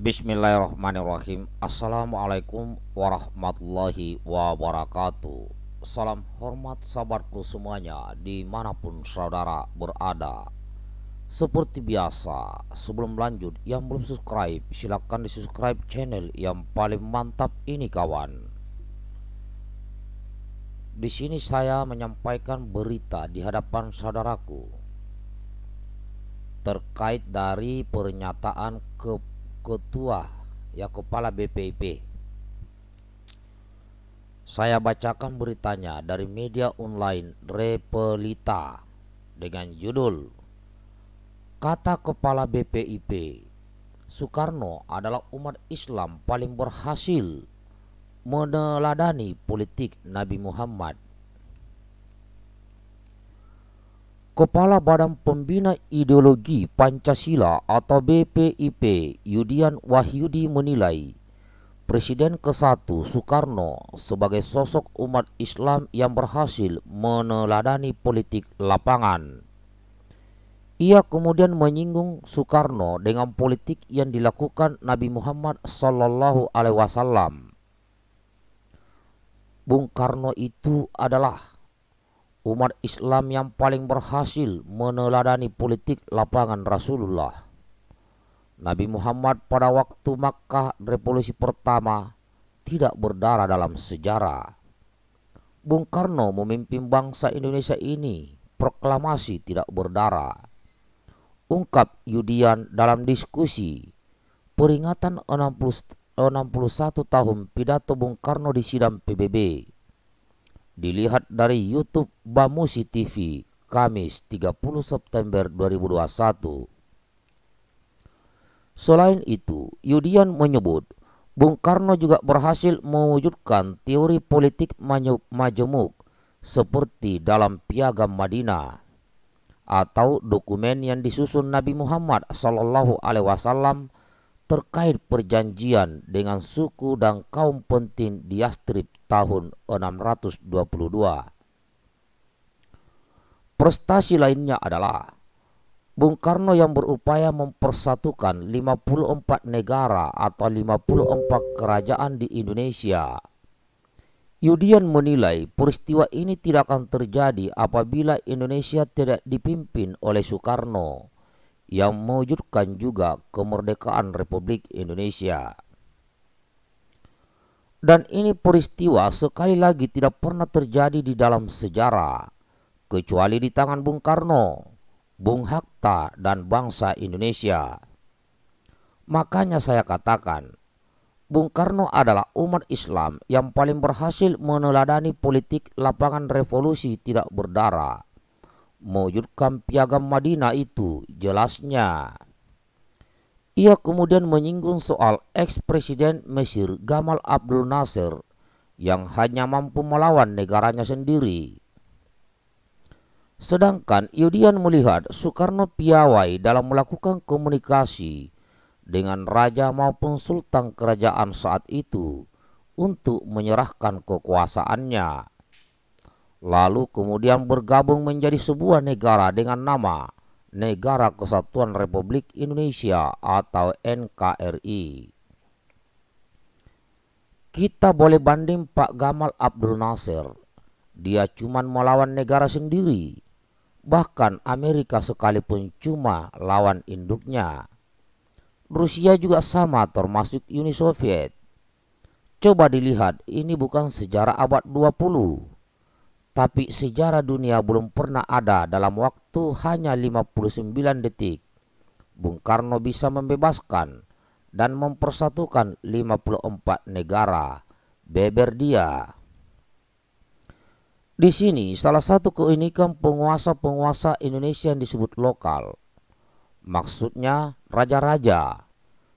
Bismillahirrahmanirrahim Assalamualaikum warahmatullahi wabarakatuh Salam hormat sahabatku semuanya dimanapun saudara berada Seperti biasa sebelum lanjut yang belum subscribe silahkan di subscribe channel yang paling mantap ini kawan Di sini saya menyampaikan berita di hadapan saudaraku terkait dari pernyataan ke ketua ya kepala BPIP. Saya bacakan beritanya dari media online Repelita dengan judul Kata Kepala BPIP Soekarno adalah umat Islam paling berhasil meneladani politik Nabi Muhammad Kepala Badan Pembina Ideologi Pancasila atau BPIP Yudian Wahyudi menilai Presiden ke-1 Soekarno sebagai sosok umat Islam yang berhasil meneladani politik lapangan. Ia kemudian menyinggung Soekarno dengan politik yang dilakukan Nabi Muhammad Sallallahu Alaihi Wasallam. Bung Karno itu adalah umat Islam yang paling berhasil meneladani politik lapangan Rasulullah. Nabi Muhammad pada waktu Makkah revolusi pertama tidak berdarah dalam sejarah. Bung Karno memimpin bangsa Indonesia ini proklamasi tidak berdarah. Ungkap Yudian dalam diskusi peringatan 60, 61 tahun pidato Bung Karno di sidang PBB Dilihat dari YouTube Bamusi TV, Kamis 30 September 2021. Selain itu, Yudian menyebut Bung Karno juga berhasil mewujudkan teori politik majemuk seperti dalam Piagam Madinah atau dokumen yang disusun Nabi Muhammad Sallallahu Alaihi Wasallam terkait perjanjian dengan suku dan kaum penting di Yastrib tahun 622. Prestasi lainnya adalah Bung Karno yang berupaya mempersatukan 54 negara atau 54 kerajaan di Indonesia. Yudian menilai peristiwa ini tidak akan terjadi apabila Indonesia tidak dipimpin oleh Soekarno yang mewujudkan juga kemerdekaan Republik Indonesia. Dan ini peristiwa sekali lagi tidak pernah terjadi di dalam sejarah, kecuali di tangan Bung Karno, Bung Hatta, dan bangsa Indonesia. Makanya saya katakan, Bung Karno adalah umat Islam yang paling berhasil meneladani politik lapangan revolusi tidak berdarah. Mewujudkan piagam Madinah itu jelasnya ia kemudian menyinggung soal ex-presiden Mesir Gamal Abdul Nasser yang hanya mampu melawan negaranya sendiri. Sedangkan Yudian melihat Soekarno piawai dalam melakukan komunikasi dengan raja maupun sultan kerajaan saat itu untuk menyerahkan kekuasaannya. Lalu kemudian bergabung menjadi sebuah negara dengan nama Negara Kesatuan Republik Indonesia atau NKRI. Kita boleh banding Pak Gamal Abdul Nasir. Dia cuma melawan negara sendiri. Bahkan Amerika sekalipun cuma lawan induknya. Rusia juga sama termasuk Uni Soviet. Coba dilihat, ini bukan sejarah abad 20 tapi sejarah dunia belum pernah ada dalam waktu hanya 59 detik. Bung Karno bisa membebaskan dan mempersatukan 54 negara. Beber dia. Di sini salah satu keunikan penguasa-penguasa Indonesia yang disebut lokal. Maksudnya raja-raja,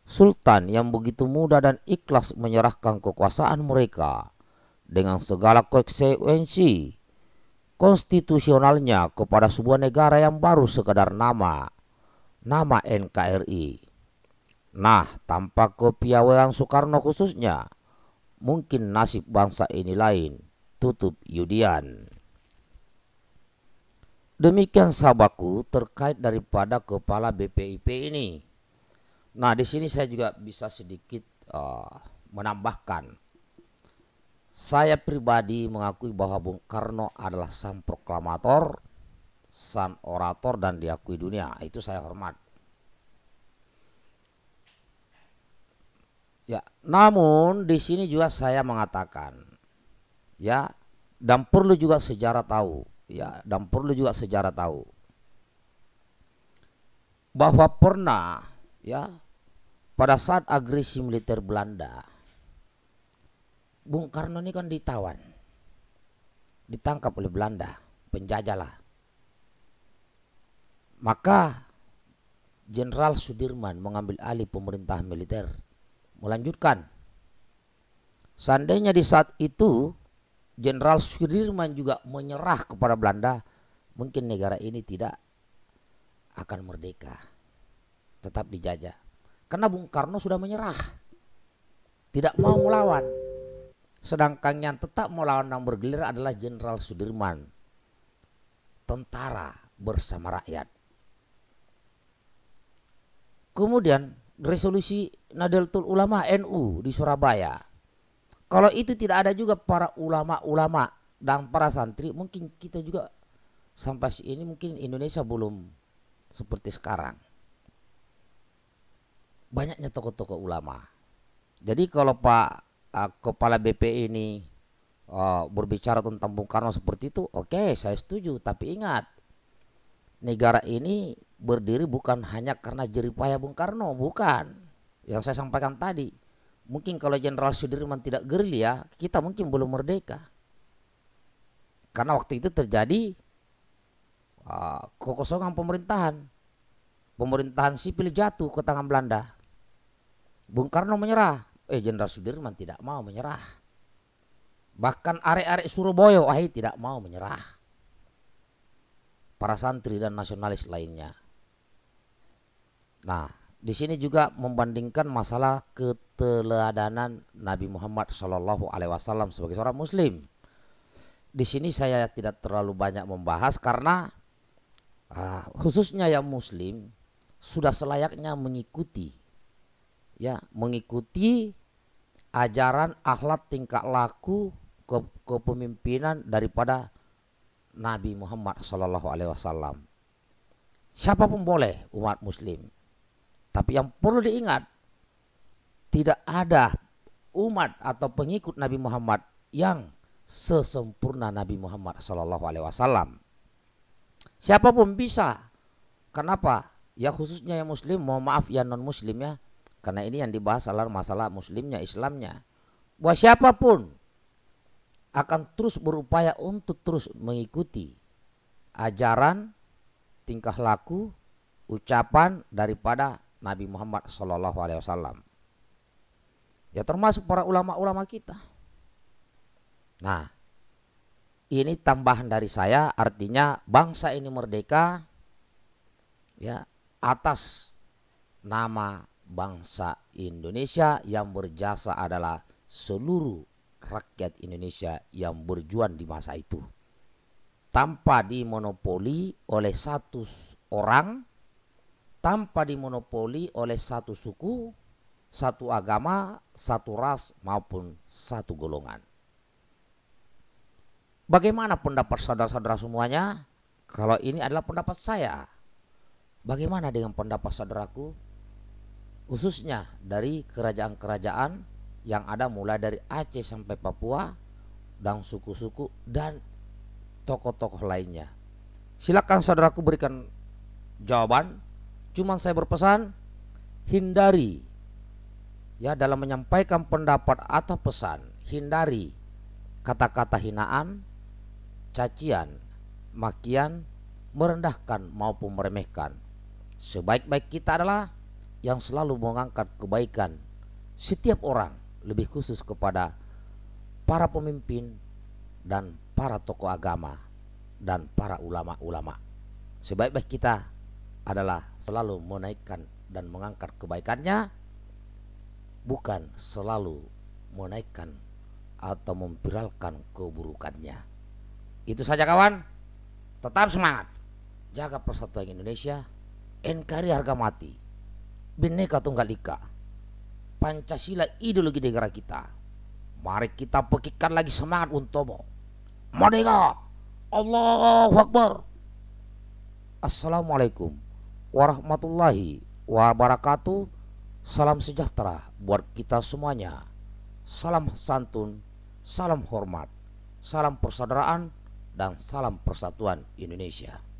sultan yang begitu muda dan ikhlas menyerahkan kekuasaan mereka dengan segala konsekuensi konstitusionalnya kepada sebuah negara yang baru sekadar nama, nama NKRI. Nah, tanpa kepiawaian Soekarno khususnya, mungkin nasib bangsa ini lain, tutup Yudian. Demikian sahabatku terkait daripada kepala BPIP ini. Nah, di sini saya juga bisa sedikit uh, menambahkan saya pribadi mengakui bahwa Bung Karno adalah sang proklamator, sang orator dan diakui dunia. Itu saya hormat. Ya, namun di sini juga saya mengatakan ya dan perlu juga sejarah tahu, ya, dan perlu juga sejarah tahu bahwa pernah ya pada saat agresi militer Belanda Bung Karno ini kan ditawan. Ditangkap oleh Belanda, penjajalah. Maka Jenderal Sudirman mengambil alih pemerintah militer. Melanjutkan. Seandainya di saat itu Jenderal Sudirman juga menyerah kepada Belanda, mungkin negara ini tidak akan merdeka. Tetap dijajah. Karena Bung Karno sudah menyerah. Tidak mau melawan. Sedangkan yang tetap melawan dan bergelir adalah Jenderal Sudirman. Tentara bersama rakyat. Kemudian resolusi Nadeltul Ulama NU di Surabaya. Kalau itu tidak ada juga para ulama-ulama dan para santri, mungkin kita juga sampai sini mungkin Indonesia belum seperti sekarang. Banyaknya tokoh-tokoh ulama. Jadi kalau Pak uh, kepala BP ini uh, berbicara tentang Bung Karno seperti itu, oke okay, saya setuju. Tapi ingat, negara ini berdiri bukan hanya karena jeripaya Bung Karno, bukan. Yang saya sampaikan tadi, mungkin kalau Jenderal Sudirman tidak gerilya, kita mungkin belum merdeka. Karena waktu itu terjadi uh, kekosongan pemerintahan. Pemerintahan sipil jatuh ke tangan Belanda. Bung Karno menyerah. Eh Jenderal Sudirman tidak mau menyerah. Bahkan arek-arek Surabaya wahai tidak mau menyerah. Para santri dan nasionalis lainnya. Nah, di sini juga membandingkan masalah keteladanan Nabi Muhammad Shallallahu Alaihi Wasallam sebagai seorang Muslim. Di sini saya tidak terlalu banyak membahas karena ah, khususnya yang Muslim sudah selayaknya mengikuti ya mengikuti ajaran akhlak tingkah laku ke, kepemimpinan daripada Nabi Muhammad Shallallahu Alaihi Wasallam. Siapapun boleh umat Muslim, tapi yang perlu diingat tidak ada umat atau pengikut Nabi Muhammad yang sesempurna Nabi Muhammad Shallallahu Alaihi Wasallam. Siapapun bisa. Kenapa? Ya khususnya yang Muslim, mohon maaf ya non Muslim ya, karena ini yang dibahas adalah masalah muslimnya, Islamnya. Buat siapapun akan terus berupaya untuk terus mengikuti ajaran, tingkah laku, ucapan daripada Nabi Muhammad Shallallahu Alaihi Wasallam. Ya termasuk para ulama-ulama kita. Nah, ini tambahan dari saya artinya bangsa ini merdeka ya atas nama bangsa Indonesia yang berjasa adalah seluruh rakyat Indonesia yang berjuang di masa itu. Tanpa dimonopoli oleh satu orang, tanpa dimonopoli oleh satu suku, satu agama, satu ras maupun satu golongan. Bagaimana pendapat saudara-saudara semuanya? Kalau ini adalah pendapat saya. Bagaimana dengan pendapat saudaraku? khususnya dari kerajaan-kerajaan yang ada mulai dari Aceh sampai Papua dan suku-suku dan tokoh-tokoh lainnya. Silakan saudaraku berikan jawaban. Cuman saya berpesan hindari ya dalam menyampaikan pendapat atau pesan, hindari kata-kata hinaan, cacian, makian, merendahkan maupun meremehkan. Sebaik-baik kita adalah yang selalu mengangkat kebaikan setiap orang, lebih khusus kepada para pemimpin dan para tokoh agama dan para ulama-ulama. Sebaik-baik kita adalah selalu menaikkan dan mengangkat kebaikannya, bukan selalu menaikkan atau memviralkan keburukannya. Itu saja kawan. Tetap semangat. Jaga persatuan Indonesia. NKRI harga mati. Bineka Tunggal Ika. Pancasila ideologi negara kita. Mari kita pekikan lagi semangat untukmu. Merdeka! Allahu Akbar! Assalamualaikum warahmatullahi wabarakatuh. Salam sejahtera buat kita semuanya. Salam santun, salam hormat, salam persaudaraan, dan salam persatuan Indonesia.